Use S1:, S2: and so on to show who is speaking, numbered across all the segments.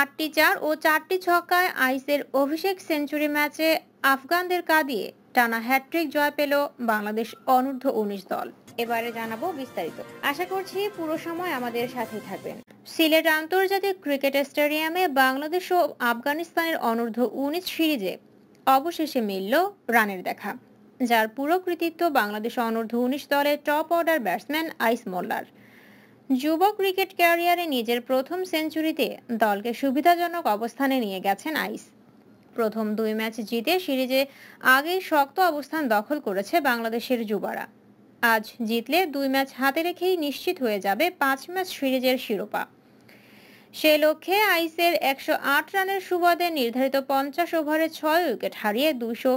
S1: আটটি চার ও চারটি ছক্কায় আইসের অভিষেক সেঞ্চুরি ম্যাচে আফগানদের কাঁদিয়ে টানা হ্যাট্রিক জয় পেল বাংলাদেশ অনূর্ধ্ব উনিশ দল এবারে জানাবো বিস্তারিত আশা করছি পুরো সময় আমাদের সাথেই থাকবেন সিলেট আন্তর্জাতিক ক্রিকেট স্টেডিয়ামে বাংলাদেশ ও আফগানিস্তানের অনূর্ধ্ব উনিশ সিরিজে অবশেষে মিলল রানের দেখা যার পুরো কৃতিত্ব বাংলাদেশ অনূর্ধ্ব উনিশ দলের টপ অর্ডার ব্যাটসম্যান আইস মোল্লার যুব ক্রিকেট ক্যারিয়ারে নিজের প্রথম সেঞ্চুরিতে দলকে সুবিধাজনক অবস্থানে নিয়ে গেছেন আইস প্রথম দুই ম্যাচ জিতে সিরিজে আগেই শক্ত অবস্থান দখল করেছে বাংলাদেশের যুবারা আজ জিতলে দুই ম্যাচ হাতে রেখেই নিশ্চিত হয়ে যাবে পাঁচ ম্যাচ সিরিজের শিরোপা সে লক্ষ্যে আইসের একশো আট রানের সুবাদে নির্ধারিত পঞ্চাশ ওভারে ছয় উইকেট হারিয়ে দুশো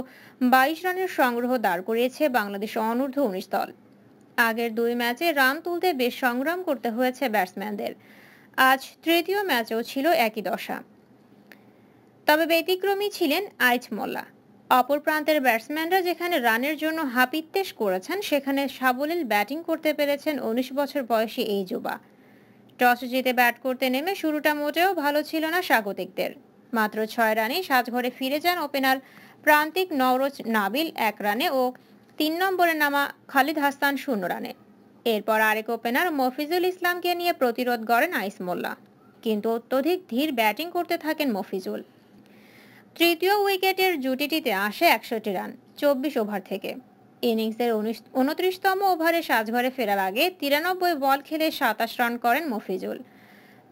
S1: রানের সংগ্রহ দাঁড় করিয়েছে বাংলাদেশ অনূর্ধ্ব উনিশ দল আগের দুই ম্যাচে রান তুলতে বেশ সংগ্রাম করতে হয়েছে ব্যাটসম্যানদের আজ তৃতীয় ম্যাচেও ছিল একই দশা তবে ব্যতিক্রমী ছিলেন আইচ মোল্লা অপর প্রান্তের ব্যাটসম্যানরা যেখানে রানের জন্য হাপিত্তেশ করেছেন সেখানে সাবলীল ব্যাটিং করতে পেরেছেন উনিশ বছর বয়সী এই যুবা টস জিতে ব্যাট করতে নেমে শুরুটা মোটেও ভালো ছিল না স্বাগতিকদের মাত্র ছয় রানে সাজঘরে ফিরে যান ওপেনার প্রান্তিক নওরোজ নাবিল এক রানে ও তিন নম্বরে নামা খালিদ হাসান শূন্য রানে এরপর আরেক ওপেনার মফিজুল ইসলামকে নিয়ে প্রতিরোধ গড়েন আইস মোল্লা কিন্তু অত্যধিক ধীর ব্যাটিং করতে থাকেন মফিজুল তৃতীয় উইকেটের জুটিটিতে আসে একষট্টি রান চব্বিশ ওভার থেকে ইনিংসের উনত্রিশতম ওভারে সাজঘরে ফেরার আগে তিরানব্বই বল খেলে সাতাশ রান করেন মফিজুল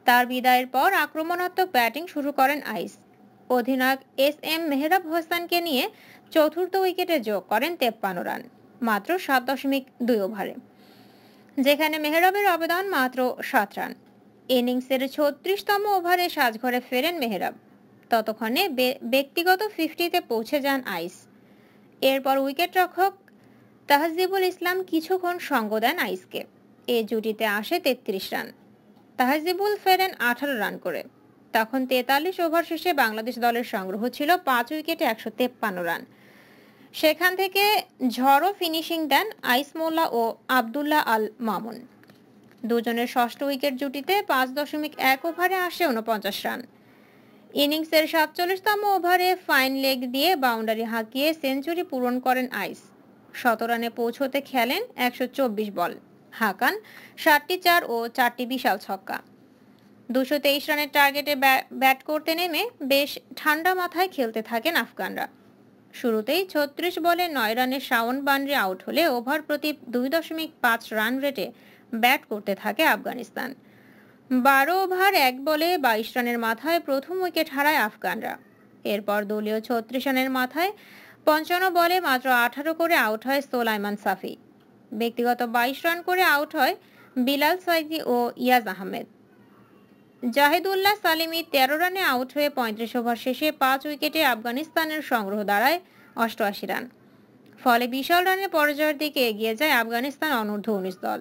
S1: তার বিদায়ের পর আক্রমণাত্মক ব্যাটিং শুরু করেন আইস অধিনায়ক এস এম মেহরাব হোসেনকে নিয়ে চতুর্থ উইকেটে যোগ করেন তেপ্পান্ন রান মাত্র সাত দশমিক দুই ওভারে যেখানে মেহরাবের অবদান মাত্র সাত রান ইনিংসের ছত্রিশতম ওভারে সাজঘরে ফেরেন মেহরাব ততক্ষণে ব্যক্তিগত ফিফটিতে পৌঁছে যান আইস এরপর উইকেট রক্ষক তাহজিবুল ইসলাম কিছুক্ষণ সঙ্গ দেন আইসকে এ জুটিতে আসে তেত্রিশ রান তাহজিবুল ফেরেন আঠারো রান করে তখন তেতাল্লিশ ওভার শেষে বাংলাদেশ দলের সংগ্রহ ছিল পাঁচ উইকেটে একশো তেপ্পান্ন রান সেখান থেকে ঝড়ো ফিনিশিং দেন আইসমোল্লা ও আবদুল্লাহ আল মামুন দুজনের ষষ্ঠ উইকেট জুটিতে পাঁচ দশমিক এক ওভারে আসে উনপঞ্চাশ রান ইনিংসের সাতচল্লিশতম ওভারে ফাইন লেগ দিয়ে বাউন্ডারি হাঁকিয়ে সেঞ্চুরি পূরণ করেন আইস শত রানে পৌঁছতে খেলেন একশো বল হাকান সাতটি চার ও চারটি বিশাল ছক্কা দুশো রানের টার্গেটে ব্যাট করতে নেমে বেশ ঠান্ডা মাথায় খেলতে থাকেন আফগানরা শুরুতেই ছত্রিশ বলে নয় রানের শাওন বান্ডে আউট হলে ওভার প্রতি দুই দশমিক পাঁচ রান রেটে ব্যাট করতে থাকে আফগানিস্তান বারো ওভার এক বলে বাইশ রানের মাথায় প্রথম উইকেট হারায় আফগানরা এরপর দলীয় ছত্রিশ রানের মাথায় পঞ্চান্ন বলে মাত্র আঠারো করে আউট হয় সোলাইমান সাফি ব্যক্তিগত বাইশ রান করে আউট হয় বিলাল সাইদি ও ইয়াজ আহমেদ জাহিদুল্লাহ সালিমি ১৩ রানে আউট হয়ে পঁয়ত্রিশ ওভার শেষে পাঁচ উইকেটে আফগানিস্তানের সংগ্রহ দাঁড়ায় অষ্টআশি রান ফলে বিশাল রানের পরাজয়ের দিকে এগিয়ে যায় আফগানিস্তান অনূর্ধ্ব উনিশ দল